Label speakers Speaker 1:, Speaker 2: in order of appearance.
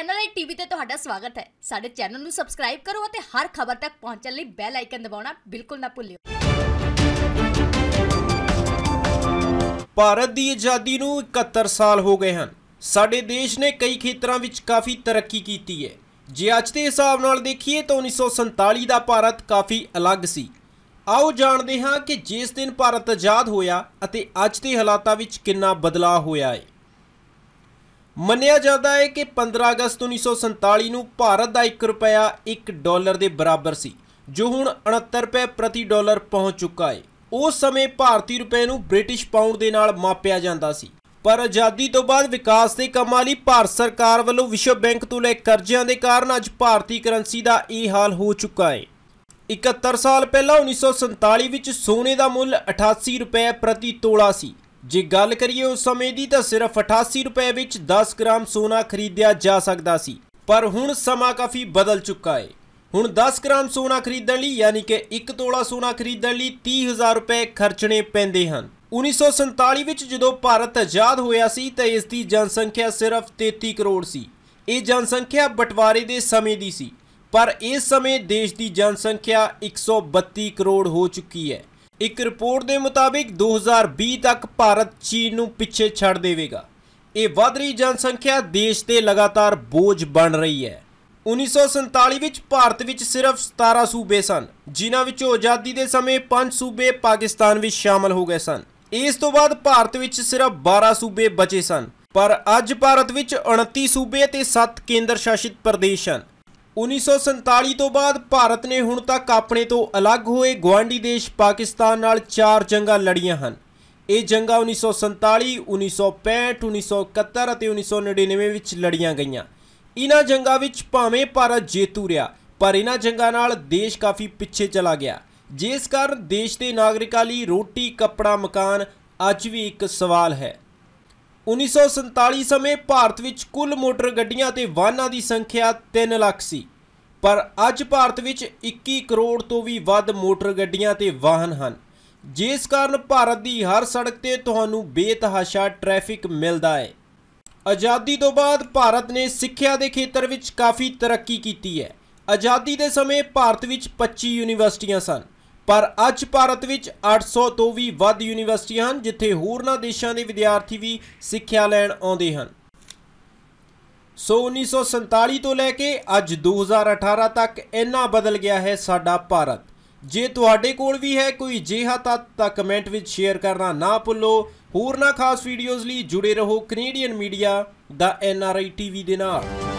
Speaker 1: ਐਨਐਲਆਈ TV ਤੇ ਤੁਹਾਡਾ ਸਵਾਗਤ ਹੈ ਸਾਡੇ ਚੈਨਲ ਨੂੰ ਸਬਸਕ੍ਰਾਈਬ ਕਰੋ ਅਤੇ ਹਰ ਖਬਰ ਤੱਕ ਪਹੁੰਚਣ ਲਈ ਬੈਲ ਆਈਕਨ ਦਬਾਉਣਾ ਬਿਲਕੁਲ ਨਾ ਭੁੱਲਿਓ ਭਾਰਤ ਦੀ ਆਜ਼ਾਦੀ ਨੂੰ 71 ਸਾਲ ਹੋ ਗਏ ਹਨ ਸਾਡੇ ਦੇਸ਼ ਨੇ ਕਈ ਖੇਤਰਾਂ ਵਿੱਚ ਕਾਫੀ ਤਰੱਕੀ ਕੀਤੀ ਹੈ ਜੇ ਅੱਜ ਦੇ ਹਿਸਾਬ ਨਾਲ ਦੇਖੀਏ ਤਾਂ 1947 ਦਾ ਭਾਰਤ ਕਾਫੀ ਅਲੱਗ ਸੀ ਆਓ ਜਾਣਦੇ ਹਾਂ ਕਿ ਜਿਸ ਦਿਨ ਭਾਰਤ ਆਜ਼ਾਦ ਹੋਇਆ ਅਤੇ ਅੱਜ ਦੇ ਹਾਲਾਤਾਂ ਵਿੱਚ ਕਿੰਨਾ ਬਦਲਾਅ ਹੋਇਆ ਹੈ ਮੰਨਿਆ ਜਾਂਦਾ ਹੈ ਕਿ 15 ਅਗਸਤ 1947 ਨੂੰ ਭਾਰਤ ਦਾ 1 ਰੁਪਿਆ 1 ਡਾਲਰ ਦੇ ਬਰਾਬਰ ਸੀ ਜੋ ਹੁਣ 69 ਰੁਪਏ ਪ੍ਰਤੀ ਡਾਲਰ ਪਹੁੰਚ ਚੁੱਕਾ ਹੈ ਉਸ ਸਮੇਂ ਭਾਰਤੀ ਰੁਪਏ ਨੂੰ ਬ੍ਰਿਟਿਸ਼ ਪਾਉਂਡ ਦੇ ਨਾਲ ਮਾਪਿਆ ਜਾਂਦਾ ਸੀ ਪਰ ਆਜ਼ਾਦੀ ਤੋਂ ਬਾਅਦ ਵਿਕਾਸ ਦੇ ਕੰਮਾਂ ਲਈ ਭਾਰਤ ਸਰਕਾਰ ਵੱਲੋਂ ਵਿਸ਼ਵ ਬੈਂਕ ਤੋਂ ਲੈ ਕਰਜ਼ਿਆਂ ਦੇ ਕਾਰਨ ਅੱਜ ਭਾਰਤੀ ਕਰੰਸੀ ਦਾ ਇਹ ਹਾਲ ਹੋ ਚੁੱਕਾ ਹੈ 71 ਸਾਲ ਪਹਿਲਾਂ 1947 ਵਿੱਚ ਸੋਨੇ ਦਾ ਮੁੱਲ 88 ਰੁਪਏ ਪ੍ਰਤੀ ਤੋਲਾ ਸੀ ਜੇ ਗੱਲ ਕਰੀਏ ਉਸ ਸਮੇਂ ਦੀ ਤਾਂ ਸਿਰਫ 88 ਰੁਪਏ ਵਿੱਚ 10 ਗ੍ਰਾਮ ਸੋਨਾ ਖਰੀਦਿਆ ਜਾ ਸਕਦਾ ਸੀ ਪਰ ਹੁਣ ਸਮਾਂ ਕਾਫੀ ਬਦਲ ਚੁੱਕਾ ਹੈ ਹੁਣ 10 ਗ੍ਰਾਮ ਸੋਨਾ ਖਰੀਦਣ ਲਈ ਯਾਨੀ ਕਿ 1 ਤੋਲਾ ਸੋਨਾ ਖਰੀਦਣ ਲਈ 30000 ਰੁਪਏ ਖਰਚਣੇ ਪੈਂਦੇ ਹਨ 1947 ਵਿੱਚ ਜਦੋਂ ਭਾਰਤ ਆਜ਼ਾਦ ਹੋਇਆ ਸੀ ਤਾਂ ਇਸ ਦੀ ਜਨਸੰਖਿਆ ਸਿਰਫ 33 ਕਰੋੜ ਸੀ ਇਹ ਜਨਸੰਖਿਆ ਬਟਵਾਰੇ ਦੇ ਸਮੇਂ ਦੀ ਸੀ ਪਰ ਇਸ ਸਮੇਂ ਦੇਸ਼ ਦੀ ਜਨਸੰਖਿਆ 132 ਕਰੋੜ ਹੋ ਚੁੱਕੀ ਹੈ ਇੱਕ ਰਿਪੋਰਟ ਦੇ ਮੁਤਾਬਿਕ 2020 ਤੱਕ ਭਾਰਤ ਚੀਨ ਨੂੰ ਪਿੱਛੇ ਛੱਡ ਦੇਵੇਗਾ ਇਹ ਵੱਧ ਰਹੀ ਜਨਸੰਖਿਆ ਦੇਸ਼ ਤੇ ਲਗਾਤਾਰ ਬੋਝ ਬਣ ਰਹੀ ਹੈ 1947 ਵਿੱਚ ਭਾਰਤ ਵਿੱਚ ਸਿਰਫ 17 ਸੂਬੇ ਸਨ ਜਿਨ੍ਹਾਂ ਵਿੱਚੋਂ ਆਜ਼ਾਦੀ ਦੇ ਸਮੇਂ 5 ਸੂਬੇ ਪਾਕਿਸਤਾਨ ਵਿੱਚ ਸ਼ਾਮਲ ਹੋ ਗਏ ਸਨ ਇਸ ਤੋਂ ਬਾਅਦ ਭਾਰਤ ਵਿੱਚ ਸਿਰਫ 12 ਸੂਬੇ ਬਚੇ ਸਨ ਪਰ ਅੱਜ ਭਾਰਤ ਵਿੱਚ 29 ਸੂਬੇ ਤੇ 7 ਕੇਂਦਰ ਸ਼ਾਸਿਤ ਪ੍ਰਦੇਸ਼ ਹਨ 1947 ਤੋਂ ਬਾਅਦ ਭਾਰਤ ਨੇ ਹੁਣ ਤੱਕ ਆਪਣੇ ਤੋਂ ਅਲੱਗ ਹੋਏ ਗਵਾਂਡੀ ਦੇਸ਼ ਪਾਕਿਸਤਾਨ ਨਾਲ ਚਾਰ ਜੰਗਾਂ ਲੜੀਆਂ ਹਨ ਇਹ ਜੰਗਾਂ 1947, 1965, 1971 ਅਤੇ 1999 ਵਿੱਚ ਲੜੀਆਂ ਗਈਆਂ ਇਹਨਾਂ ਜੰਗਾਂ ਵਿੱਚ ਭਾਵੇਂ ਭਾਰਤ ਜੇਤੂ ਰਿਹਾ ਪਰ ਇਹਨਾਂ ਜੰਗਾਂ ਨਾਲ ਦੇਸ਼ ਕਾਫੀ ਪਿੱਛੇ ਚਲਾ ਗਿਆ ਜਿਸ ਕਾਰਨ ਦੇਸ਼ ਦੇ ਨਾਗਰਿਕਾਂ ਲਈ ਰੋਟੀ ਕੱਪੜਾ ਮਕਾਨ ਅੱਜ ਵੀ ਇੱਕ ਸਵਾਲ ਹੈ 1947 ਸਮੇਂ ਭਾਰਤ ਵਿੱਚ ਕੁੱਲ ਮੋਟਰ ਗੱਡੀਆਂ ਤੇ ਵਾਹਨਾਂ ਦੀ ਸੰਖਿਆ 3 ਲੱਖ ਸੀ ਪਰ ਅੱਜ ਭਾਰਤ ਵਿੱਚ 21 ਕਰੋੜ ਤੋਂ ਵੀ ਵੱਧ ਮੋਟਰ ਗੱਡੀਆਂ ਤੇ ਵਾਹਨ ਹਨ ਜਿਸ ਕਾਰਨ ਭਾਰਤ ਦੀ ਹਰ ਸੜਕ ਤੇ ਤੁਹਾਨੂੰ ਬੇਤਹਾਸ਼ਾ ਟ੍ਰੈਫਿਕ ਮਿਲਦਾ ਹੈ ਆਜ਼ਾਦੀ ਤੋਂ ਬਾਅਦ ਭਾਰਤ ਨੇ ਸਿੱਖਿਆ ਦੇ ਖੇਤਰ ਵਿੱਚ ਕਾਫੀ ਤਰੱਕੀ ਕੀਤੀ ਹੈ ਆਜ਼ਾਦੀ ਦੇ ਸਮੇਂ ਭਾਰਤ ਵਿੱਚ 25 ਯੂਨੀਵਰਸਿਟੀਆਂ ਸਨ ਪਰ ਅੱਜ ਭਾਰਤ ਵਿੱਚ 800 ਤੋਂ ਵੀ ਵੱਧ ਯੂਨੀਵਰਸਿਟੀਆਂ ਹਨ ਜਿੱਥੇ ਹੋਰਨਾਂ ਦੇਸ਼ਾਂ ਦੇ ਵਿਦਿਆਰਥੀ ਵੀ ਸਿੱਖਿਆ ਲੈਣ ਆਉਂਦੇ ਹਨ ਸੋ 1947 ਤੋਂ ਲੈ ਕੇ ਅੱਜ 2018 ਤੱਕ ਇੰਨਾ ਬਦਲ ਗਿਆ ਹੈ ਸਾਡਾ ਭਾਰਤ ਜੇ ਤੁਹਾਡੇ ਕੋਲ ਵੀ ਹੈ ਕੋਈ ਜਿਹਾ ਤੱਤ ਤਾਂ ਕਮੈਂਟ ਵਿੱਚ ਸ਼ੇਅਰ ਕਰਨਾ ਨਾ ਭੁੱਲੋ ਹੋਰ ਨਾ ਖਾਸ ਵੀਡੀਓਜ਼ ਲਈ ਜੁੜੇ ਰਹੋ ਕੈਨੇਡੀਅਨ ਮੀਡੀਆ ਦਾ ਐਨਆਰਆਈ ਟੀਵੀ ਦੇ ਨਾਲ